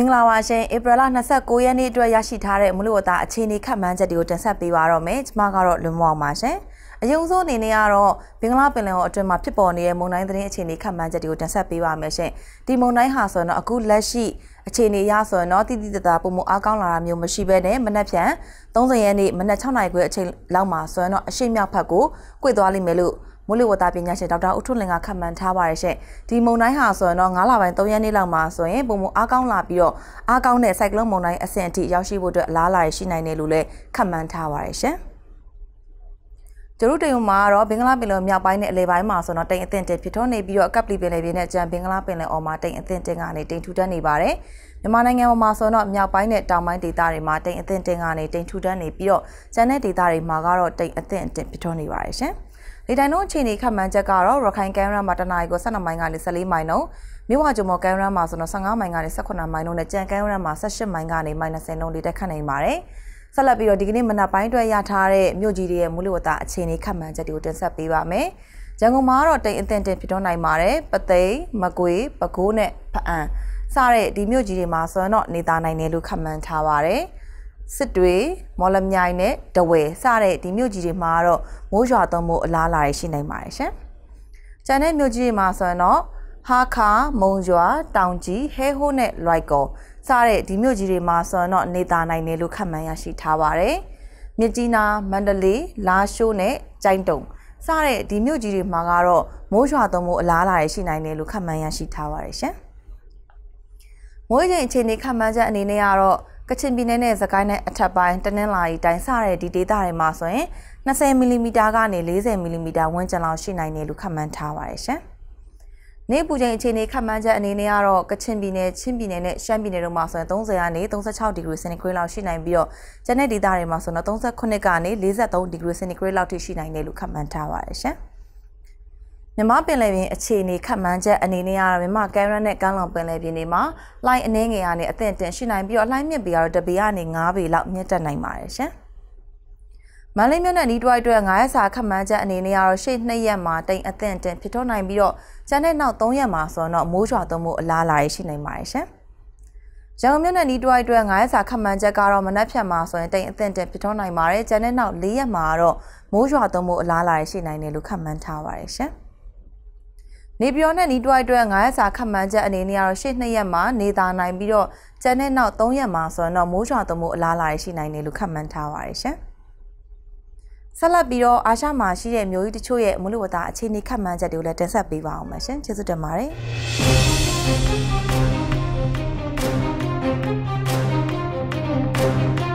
မင်္ဂလာပါရှင်ဧပြီလ29ရက်နေ့အတွက်ရရှိထားတဲ့မလို့တာအခြေအနေခန့်မှန်းချက်တွေကိုတင်ဆက်ပေးပါတော့မယ်ကျွန်မကတော့လွန်မောင်ပါရှင်အယုံဆုံးအနေနဲ့ကတော့ဘင်္ဂလားပင်လယ်ော်အတွင်းမှာဖြစ်ပေါ်နေတဲ့မုန်တိုင်းသတင်းအခြေအနေခန့်မှန်းချက်တွေကိုတင်ဆက်ပေးပါမယ်ရှင်ဒီမုန်တိုင်းဟာဆိုရင်တော့အခုလက်ရှိအခြေအနေအရဆိုရင်တော့တိတိတသာပုံမအားကောင်းလာတာမျိုးမရှိဘဲနဲ့မနက်ဖြန်30ရက်နေ့မနက်6:00နာရီခွဲအချိန်လောက်မှာဆိုရင်တော့အရှိမြောက်ဖက်ကိုကွေ့သွားလိမ့်မယ်လို့မိုးလေဝသပညာရှင်ဒေါက်တာဦးထွန်းလင်ကခန့်မှန်းထားပါတယ်ရှင့်ဒီမုန်တိုင်းဟာဆိုရင်တော့9လပိုင်း3ရက်နေ့လောက်မှာဆိုရင်ပုံမအားကောင်းလာပြီးတော့အားကောင်းတဲ့ဆိုင်ကလုန်းမုန်တိုင်းအဆင့်အထိရောက်ရှိဖို့အတွက်အလားအလာရှိနိုင်တယ်လို့လည်းခန့်မှန်းထားပါတယ်ရှင့်ကျရုတိန်မှာတော့ဘင်္ဂလားပင်လယ်မြောက်ပိုင်းနဲ့အလယ်ပိုင်းမှာဆိုတော့တိမ်အသင့်တင်ဖြစ်ထွန်းနေပြီးတော့ကပ်ပလီပင်လယ်ပြင်နဲ့ကြံဘင်္ဂလားပင်လယ်အော်မှာတိမ်အသင့်တင်ကနေတိမ်ထူထပ်နေပါတယ်။မြန်မာနိုင်ငံမှာဆိုတော့မြောက်ပိုင်းနဲ့တောင်ပိုင်းဒေသတွေမှာတိမ်အသင့်တင်ကနေတိမ်ထူထပ်နေပြီးတော့ကျန်တဲ့ဒေသတွေမှာကတော့တိမ်အသင့်တင်ဖြစ်ထွန်းနေပါတယ်ရှင်။လေတိုင်တို့အခြေအနေခန့်မှန်းချက်ကတော့ရခိုင်ကမ်းရမ်းမှာတနအီကို12မိုင်ကနေ14မိုင်နှုန်းမြဝကျုံမော်ကမ်းရမ်းမှာဆိုတော့15မိုင်ကနေ18မိုင်နှုန်းနဲ့ကြံကမ်းရမ်းမှာ18မိုင်ကနေမိုင်20နှုန်းလေးတက်ခတ်နိုင်ပါတယ်။ဆက်လက်ပြီးတော့ဒီကနေ့မနက်ပိုင်းအတွက်ရထားတဲ့မြို့ကြီးတွေရဲ့မူလဝတ္တအခြေအနေခန့်မှန်းချက်တွေကိုတင်ဆက်ပေးပါမယ်။ရန်ကုန်မှာတော့တိမ်အထင်တင်ဖြစ်တော့နိုင်ပါတယ်။ပသိမ်၊မကွေ၊ပဲခူးနဲ့ဖအံစတဲ့ဒီမြို့ကြီးတွေမှာဆိုတော့နေသားနိုင်တယ်လို့ခန့်မှန်းထားပါတယ်။စစ်တွေ မော်လမြိုင်နဲ့တဝယ်စတဲ့ဒီမြို့ကြီးတွေမှာတော့မိုးရွာသွန်းမှုအလားအလာရှိနိုင်ပါတယ်ရှင်။ကျန်တဲ့မြို့ကြီးတွေမှာဆိုရင်တော့ဟာခါမုံရွာ တောင်ကြီးဟဲဟိုးနဲ့လွိုက်ကောစတဲ့ဒီမြို့ကြီးတွေမှာဆိုရင်တော့နေသားနိုင်တယ်လို့ခန့်မှန်းရရှိထားပါတယ်။မြကြီးနာမန္တလေးလာရှိုးနဲ့ကျိုင်းတုံစတဲ့ဒီမြို့ကြီးတွေမှာကတော့မိုးရွာသွန်းမှုအလားအလာရှိနိုင်တယ်လို့ခန့်မှန်းရရှိထားပါတယ်ရှင်။မိုးရေချိန်အခြေအနေခန့်မှန်းချက်အနေနဲ့ကတော့ကချင်ပြည်နယ်နဲ့စကိုင်းနဲ့အထက်ပိုင်းတနင်္လာရီတိုင်းစတဲ့ဒီဒေသတွေမှာဆိုရင်20မီလီမီတာကနေ40မီလီမီတာဝန်းကျင်လောက်ရှိနိုင်တယ်လို့ခန့်မှန်းထားပါတယ်ရှင်။နေပူချိန်အခြေအနေခန့်မှန်းချက်အနေနဲ့ကတော့ကချင်ပြည်နယ်ချင်းပြည်နယ်နဲ့ရှမ်းပြည်နယ်တို့မှာဆိုရင်30ကနေ36ဒီဂရီစင်တီဂရိတ်လောက်ရှိနိုင်ပြီးတော့ကျန်တဲ့ဒေသတွေမှာဆိုတော့38ကနေ43ဒီဂရီစင်တီဂရိတ်လောက်ထိရှိနိုင်တယ်လို့ခန့်မှန်းထားပါတယ်ရှင်။မြန်မာပင်လယ်ပြင်အခြေအနေခန့်မှန်းချက်အနေနဲ့ကတော့မြန်မာကမ်းရိုးနဲ့ကမ်းလွန်ပင်လယ်ပြင်တွေမှာလှိုင်းအနှဲငယ်ကနေအသင့်တင်ရှိနိုင်ပြီးတော့လှိုင်းမြင့်ပေကတော့တပေကနေ9ပေလောက်မြင့်တက်နိုင်ပါတယ်ရှင်။မန္တလေးမြို့နယ်ဤတွိုက်အတွက်9ရက်စာခန့်မှန်းချက်အနေနဲ့ကတော့ရှေ့2ရက်မှာတိမ်အသင့်တင်ဖြစ်ထွန်းနိုင်ပြီးတော့ကျန်တဲ့နောက်3ရက်မှာဆိုတော့မိုးရွာသွန်းမှုအလားအလာရှိနိုင်ပါတယ်ရှင်။ရန်ကုန်မြို့နယ်ဤတွိုက်အတွက်9ရက်စာခန့်မှန်းချက်ကတော့မနက်ဖြန်မှာဆိုရင်တိမ်အသင့်တင်ဖြစ်ထွန်းနိုင်ပါတယ်။ကျန်တဲ့နောက်4ရက်မှာတော့မိုးရွာသွန်းမှုအလားအလာရှိနိုင်တယ်လို့ခန့်မှန်းထားပါတယ်ရှင်။နေပြည်တော်နဲ့နီးတွိုက်အတွက်900စာခန့်မှန်းချက်အနေနဲ့ကတော့ရှေ့2ရက်မှာနေသာနိုင်ပြီးတော့ကျန်တဲ့နောက်3ရက်မှာဆိုရင်တော့မိုးရွာသွန်းမှုအလားအလာရှိနိုင်တယ်လို့ခန့်မှန်းထားပါတယ်ရှင်။ဆက်လက်ပြီးတော့အာရှမှာရှိတဲ့မျိုးကြီးတချို့ရဲ့မလို့ဝတာအခြေအနေခန့်မှန်းချက်တွေကိုလည်းတင်ဆက်ပေးပါအောင်ပါရှင်။ကျေးဇူးတင်ပါတယ်။